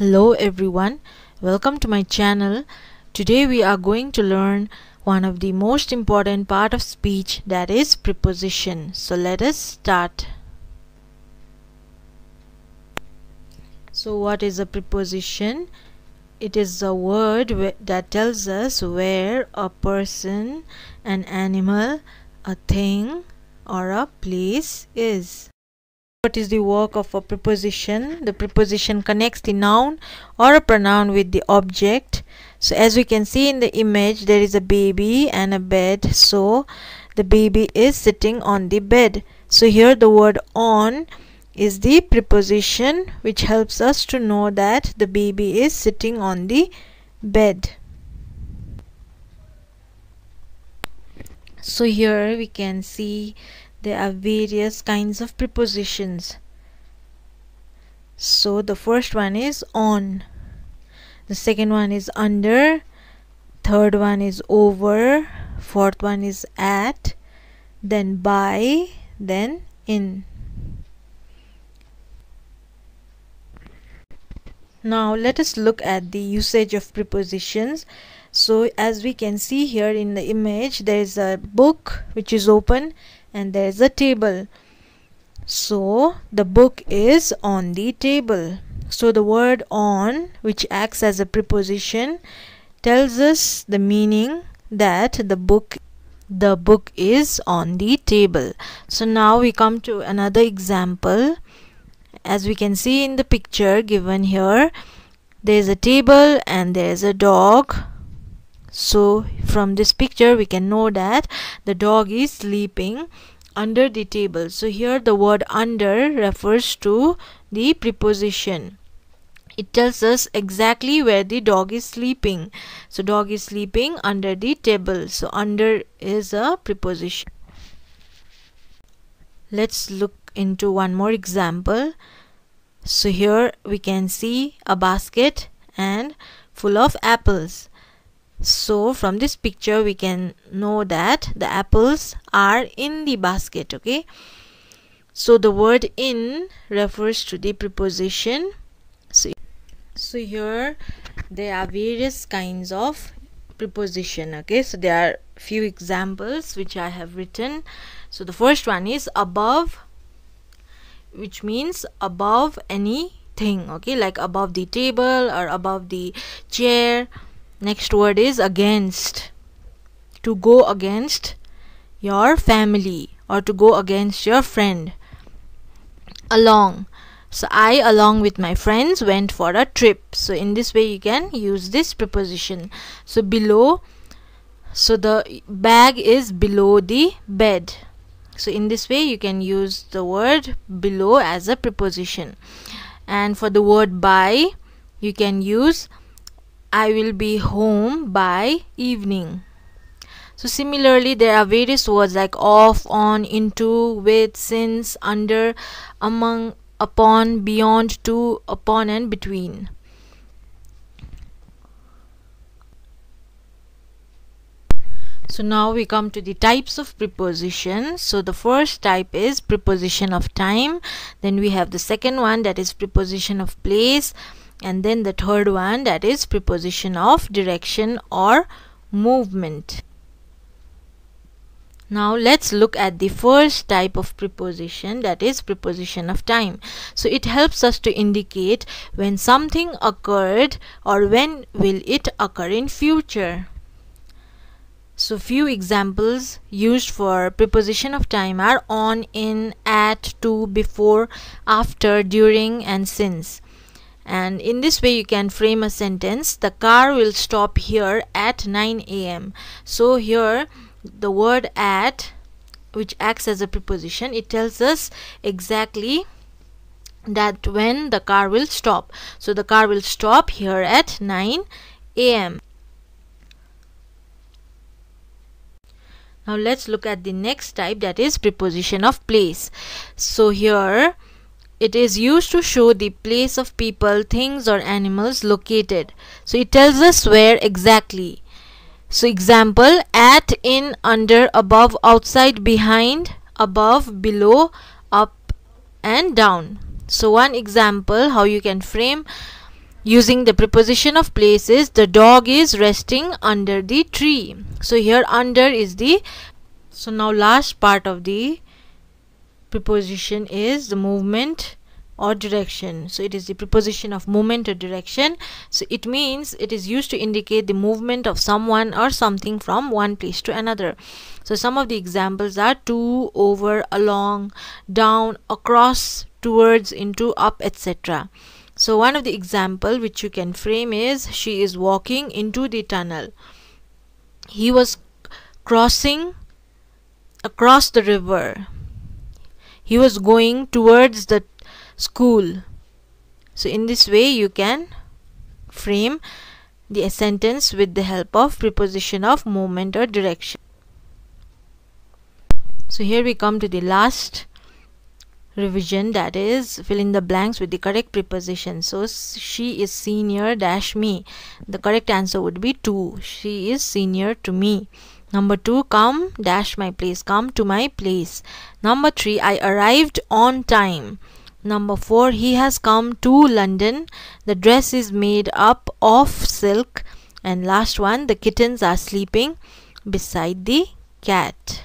hello everyone welcome to my channel today we are going to learn one of the most important part of speech that is preposition so let us start so what is a preposition it is a word that tells us where a person an animal a thing or a place is what is the work of a preposition? The preposition connects the noun or a pronoun with the object. So as we can see in the image, there is a baby and a bed. So the baby is sitting on the bed. So here the word on is the preposition which helps us to know that the baby is sitting on the bed. So here we can see there are various kinds of prepositions so the first one is on the second one is under third one is over fourth one is at then by then in now let us look at the usage of prepositions so as we can see here in the image there is a book which is open and there is a table so the book is on the table so the word on which acts as a preposition tells us the meaning that the book the book is on the table so now we come to another example as we can see in the picture given here there is a table and there is a dog so from this picture we can know that the dog is sleeping under the table so here the word under refers to the preposition it tells us exactly where the dog is sleeping so dog is sleeping under the table so under is a preposition let's look into one more example so here we can see a basket and full of apples so from this picture we can know that the apples are in the basket okay so the word in refers to the preposition so, so here there are various kinds of preposition okay so there are few examples which i have written so the first one is above which means above anything okay like above the table or above the chair next word is against to go against your family or to go against your friend along so i along with my friends went for a trip so in this way you can use this preposition so below so the bag is below the bed so in this way you can use the word below as a preposition and for the word by you can use I will be home by evening. So similarly, there are various words like off, on, into, with, since, under, among, upon, beyond, to, upon, and between. So now we come to the types of prepositions. So the first type is preposition of time. Then we have the second one that is preposition of place and then the third one that is preposition of direction or movement now let's look at the first type of preposition that is preposition of time so it helps us to indicate when something occurred or when will it occur in future so few examples used for preposition of time are on in at to before after during and since and in this way you can frame a sentence the car will stop here at 9 a.m so here the word at which acts as a preposition it tells us exactly that when the car will stop so the car will stop here at 9 a.m now let's look at the next type that is preposition of place so here it is used to show the place of people, things or animals located. So it tells us where exactly. So example at, in, under, above, outside, behind, above, below, up and down. So one example how you can frame using the preposition of places. the dog is resting under the tree. So here under is the so now last part of the preposition is the movement or direction so it is the preposition of movement or direction so it means it is used to indicate the movement of someone or something from one place to another so some of the examples are to over along down across towards into up etc so one of the example which you can frame is she is walking into the tunnel he was crossing across the river he was going towards the school so in this way you can frame the sentence with the help of preposition of movement or direction so here we come to the last revision that is fill in the blanks with the correct preposition so she is senior dash me the correct answer would be to she is senior to me Number two, come dash my place. Come to my place. Number three, I arrived on time. Number four, he has come to London. The dress is made up of silk. And last one, the kittens are sleeping beside the cat.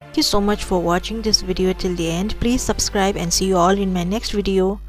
Thank you so much for watching this video till the end. Please subscribe and see you all in my next video.